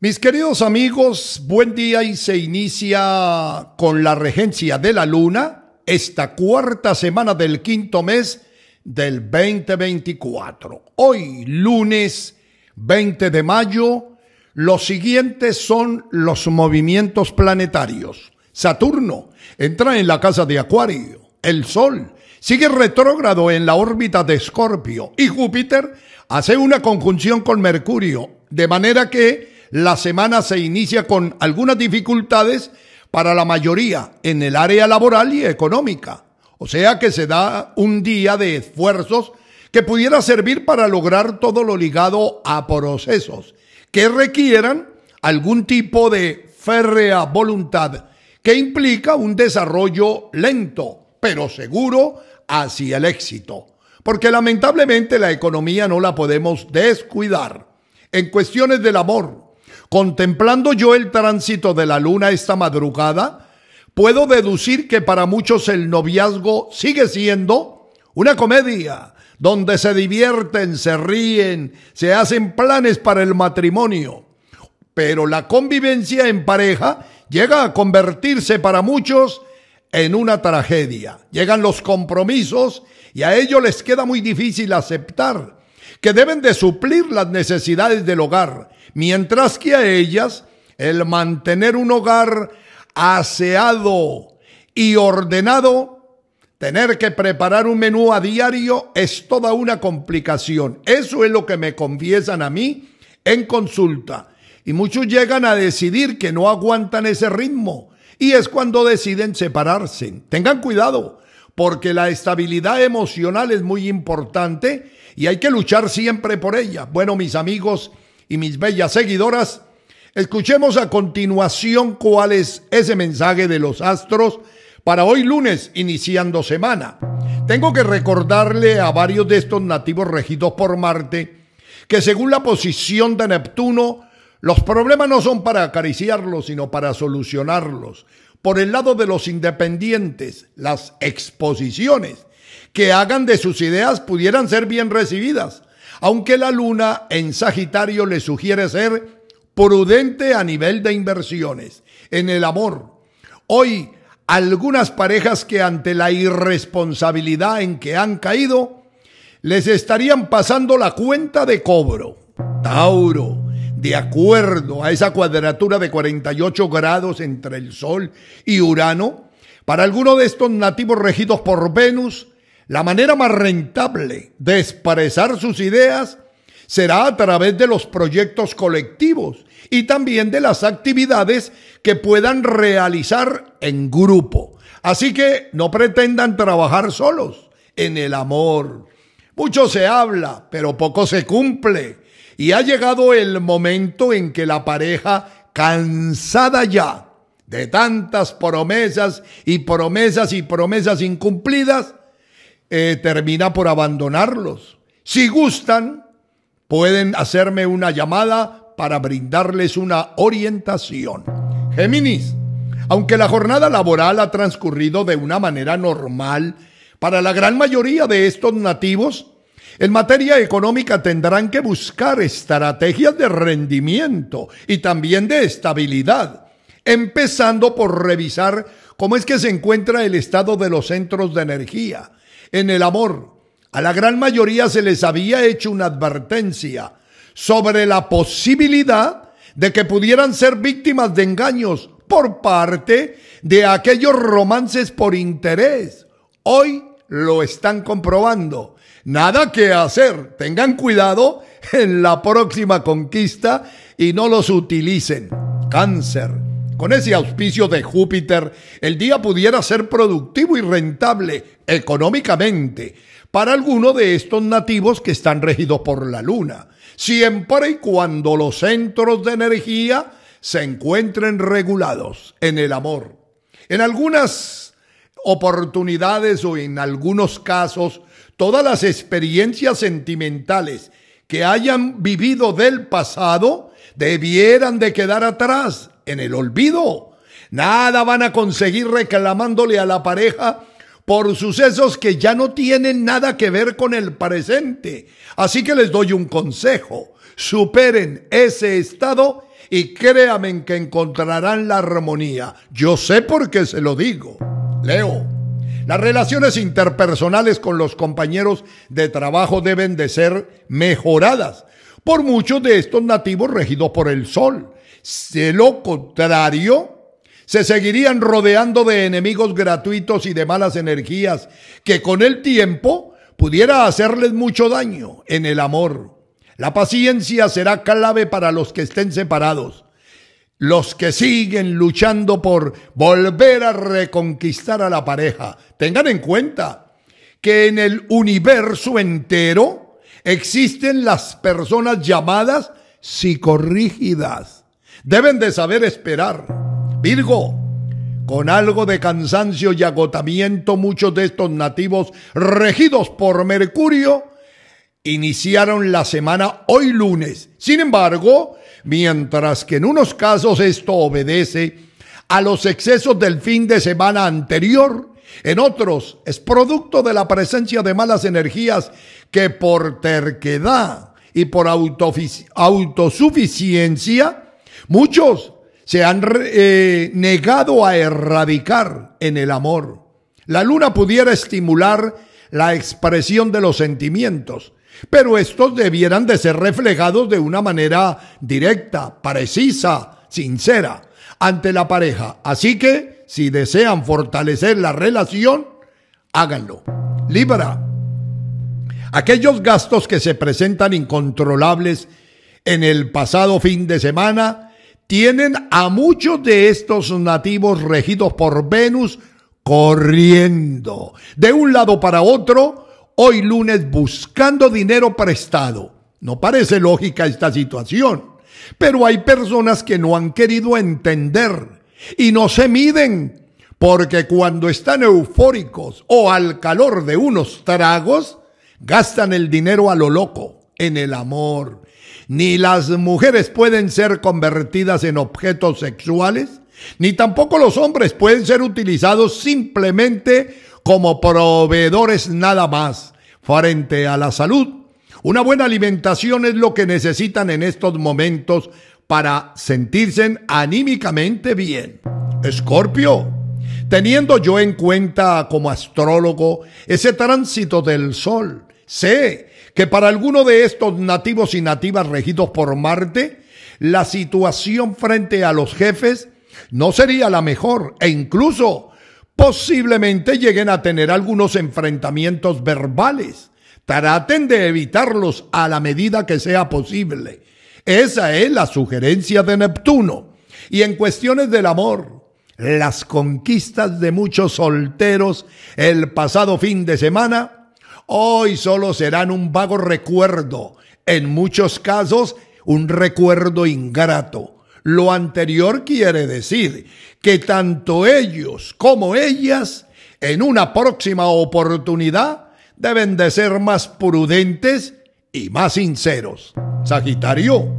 Mis queridos amigos, buen día y se inicia con la regencia de la luna esta cuarta semana del quinto mes del 2024. Hoy, lunes 20 de mayo, los siguientes son los movimientos planetarios. Saturno entra en la casa de Acuario, el Sol sigue retrógrado en la órbita de Escorpio y Júpiter hace una conjunción con Mercurio, de manera que la semana se inicia con algunas dificultades para la mayoría en el área laboral y económica. O sea que se da un día de esfuerzos que pudiera servir para lograr todo lo ligado a procesos que requieran algún tipo de férrea voluntad que implica un desarrollo lento, pero seguro hacia el éxito. Porque lamentablemente la economía no la podemos descuidar. En cuestiones del amor, Contemplando yo el tránsito de la luna esta madrugada, puedo deducir que para muchos el noviazgo sigue siendo una comedia, donde se divierten, se ríen, se hacen planes para el matrimonio. Pero la convivencia en pareja llega a convertirse para muchos en una tragedia. Llegan los compromisos y a ellos les queda muy difícil aceptar que deben de suplir las necesidades del hogar, mientras que a ellas el mantener un hogar aseado y ordenado tener que preparar un menú a diario es toda una complicación. Eso es lo que me confiesan a mí en consulta. Y muchos llegan a decidir que no aguantan ese ritmo. Y es cuando deciden separarse. Tengan cuidado, porque la estabilidad emocional es muy importante y hay que luchar siempre por ella. Bueno, mis amigos y mis bellas seguidoras, escuchemos a continuación cuál es ese mensaje de los astros para hoy lunes, iniciando semana. Tengo que recordarle a varios de estos nativos regidos por Marte que según la posición de Neptuno, los problemas no son para acariciarlos, sino para solucionarlos. Por el lado de los independientes, las exposiciones que hagan de sus ideas pudieran ser bien recibidas, aunque la luna en Sagitario le sugiere ser prudente a nivel de inversiones, en el amor. Hoy, algunas parejas que ante la irresponsabilidad en que han caído, les estarían pasando la cuenta de cobro. Tauro, de acuerdo a esa cuadratura de 48 grados entre el Sol y Urano, para alguno de estos nativos regidos por Venus, la manera más rentable de expresar sus ideas será a través de los proyectos colectivos y también de las actividades que puedan realizar en grupo. Así que no pretendan trabajar solos en el amor. Mucho se habla, pero poco se cumple. Y ha llegado el momento en que la pareja, cansada ya de tantas promesas y promesas y promesas incumplidas, eh, termina por abandonarlos. Si gustan, pueden hacerme una llamada para brindarles una orientación. Géminis, aunque la jornada laboral ha transcurrido de una manera normal, para la gran mayoría de estos nativos, en materia económica tendrán que buscar estrategias de rendimiento y también de estabilidad, empezando por revisar cómo es que se encuentra el estado de los centros de energía, en el amor. A la gran mayoría se les había hecho una advertencia sobre la posibilidad de que pudieran ser víctimas de engaños por parte de aquellos romances por interés. Hoy lo están comprobando. Nada que hacer. Tengan cuidado en la próxima conquista y no los utilicen. Cáncer con ese auspicio de Júpiter, el día pudiera ser productivo y rentable económicamente para alguno de estos nativos que están regidos por la Luna, siempre y cuando los centros de energía se encuentren regulados en el amor. En algunas oportunidades o en algunos casos, todas las experiencias sentimentales que hayan vivido del pasado debieran de quedar atrás en el olvido. Nada van a conseguir reclamándole a la pareja por sucesos que ya no tienen nada que ver con el presente. Así que les doy un consejo. Superen ese estado y créanme que encontrarán la armonía. Yo sé por qué se lo digo. Leo. Las relaciones interpersonales con los compañeros de trabajo deben de ser mejoradas por muchos de estos nativos regidos por el sol. De lo contrario, se seguirían rodeando de enemigos gratuitos y de malas energías que con el tiempo pudiera hacerles mucho daño en el amor. La paciencia será clave para los que estén separados, los que siguen luchando por volver a reconquistar a la pareja. Tengan en cuenta que en el universo entero existen las personas llamadas psicorrígidas Deben de saber esperar. Virgo, con algo de cansancio y agotamiento, muchos de estos nativos regidos por Mercurio iniciaron la semana hoy lunes. Sin embargo, mientras que en unos casos esto obedece a los excesos del fin de semana anterior, en otros es producto de la presencia de malas energías que por terquedad y por autosuficiencia Muchos se han eh, negado a erradicar en el amor. La luna pudiera estimular la expresión de los sentimientos, pero estos debieran de ser reflejados de una manera directa, precisa, sincera, ante la pareja. Así que, si desean fortalecer la relación, háganlo. Libra. Aquellos gastos que se presentan incontrolables en el pasado fin de semana tienen a muchos de estos nativos regidos por Venus corriendo de un lado para otro, hoy lunes buscando dinero prestado. No parece lógica esta situación, pero hay personas que no han querido entender y no se miden, porque cuando están eufóricos o al calor de unos tragos, gastan el dinero a lo loco, en el amor, ni las mujeres pueden ser convertidas en objetos sexuales, ni tampoco los hombres pueden ser utilizados simplemente como proveedores nada más frente a la salud. Una buena alimentación es lo que necesitan en estos momentos para sentirse anímicamente bien. Escorpio, teniendo yo en cuenta como astrólogo ese tránsito del Sol, sé que para alguno de estos nativos y nativas regidos por Marte, la situación frente a los jefes no sería la mejor e incluso posiblemente lleguen a tener algunos enfrentamientos verbales. Traten de evitarlos a la medida que sea posible. Esa es la sugerencia de Neptuno. Y en cuestiones del amor, las conquistas de muchos solteros el pasado fin de semana Hoy solo serán un vago recuerdo, en muchos casos un recuerdo ingrato. Lo anterior quiere decir que tanto ellos como ellas, en una próxima oportunidad, deben de ser más prudentes y más sinceros. Sagitario,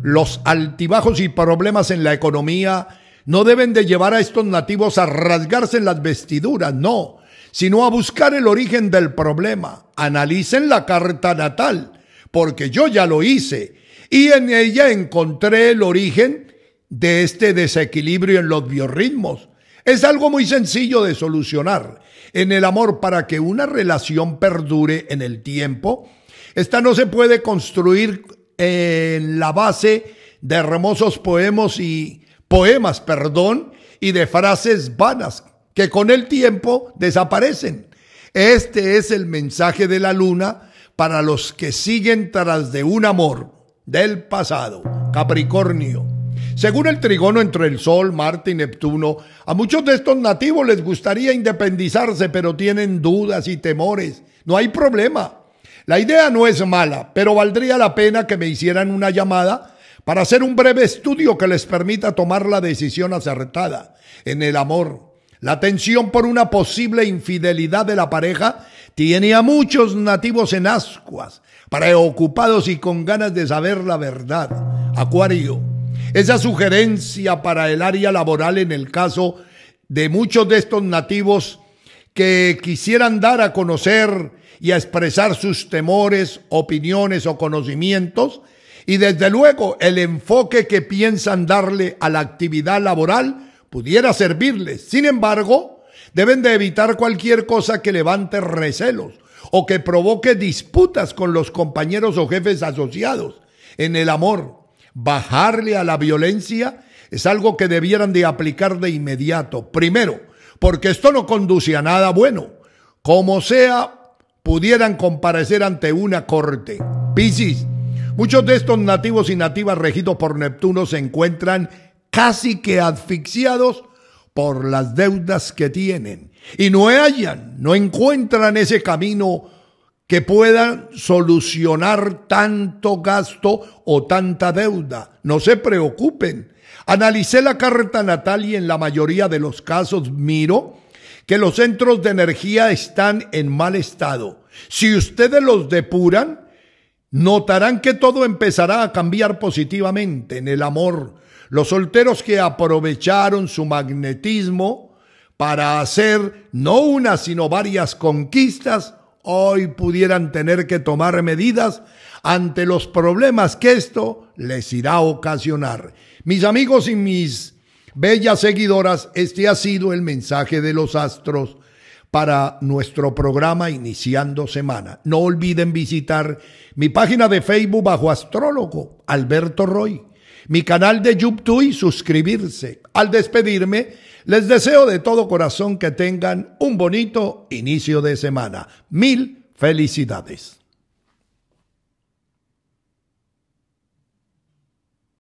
los altibajos y problemas en la economía no deben de llevar a estos nativos a rasgarse las vestiduras, no, sino a buscar el origen del problema. Analicen la carta natal, porque yo ya lo hice y en ella encontré el origen de este desequilibrio en los biorritmos. Es algo muy sencillo de solucionar. En el amor, para que una relación perdure en el tiempo, esta no se puede construir eh, en la base de hermosos poemas y poemas, perdón, y de frases vanas que con el tiempo desaparecen. Este es el mensaje de la luna para los que siguen tras de un amor del pasado, Capricornio. Según el trigono entre el Sol, Marte y Neptuno, a muchos de estos nativos les gustaría independizarse, pero tienen dudas y temores. No hay problema. La idea no es mala, pero valdría la pena que me hicieran una llamada para hacer un breve estudio que les permita tomar la decisión acertada en el amor. La tensión por una posible infidelidad de la pareja tiene a muchos nativos en ascuas, preocupados y con ganas de saber la verdad. Acuario, esa sugerencia para el área laboral en el caso de muchos de estos nativos que quisieran dar a conocer y a expresar sus temores, opiniones o conocimientos, y desde luego el enfoque que piensan darle a la actividad laboral pudiera servirles. Sin embargo, deben de evitar cualquier cosa que levante recelos o que provoque disputas con los compañeros o jefes asociados. En el amor, bajarle a la violencia es algo que debieran de aplicar de inmediato. Primero, porque esto no conduce a nada bueno. Como sea, pudieran comparecer ante una corte. Piscis, muchos de estos nativos y nativas regidos por Neptuno se encuentran casi que asfixiados por las deudas que tienen y no hallan, no encuentran ese camino que pueda solucionar tanto gasto o tanta deuda. No se preocupen. Analicé la carta natal y en la mayoría de los casos miro que los centros de energía están en mal estado. Si ustedes los depuran, notarán que todo empezará a cambiar positivamente en el amor, los solteros que aprovecharon su magnetismo para hacer no una sino varias conquistas, hoy pudieran tener que tomar medidas ante los problemas que esto les irá a ocasionar. Mis amigos y mis bellas seguidoras, este ha sido el mensaje de los astros para nuestro programa Iniciando Semana. No olviden visitar mi página de Facebook bajo astrólogo Alberto Roy mi canal de YouTube y suscribirse. Al despedirme, les deseo de todo corazón que tengan un bonito inicio de semana. Mil felicidades.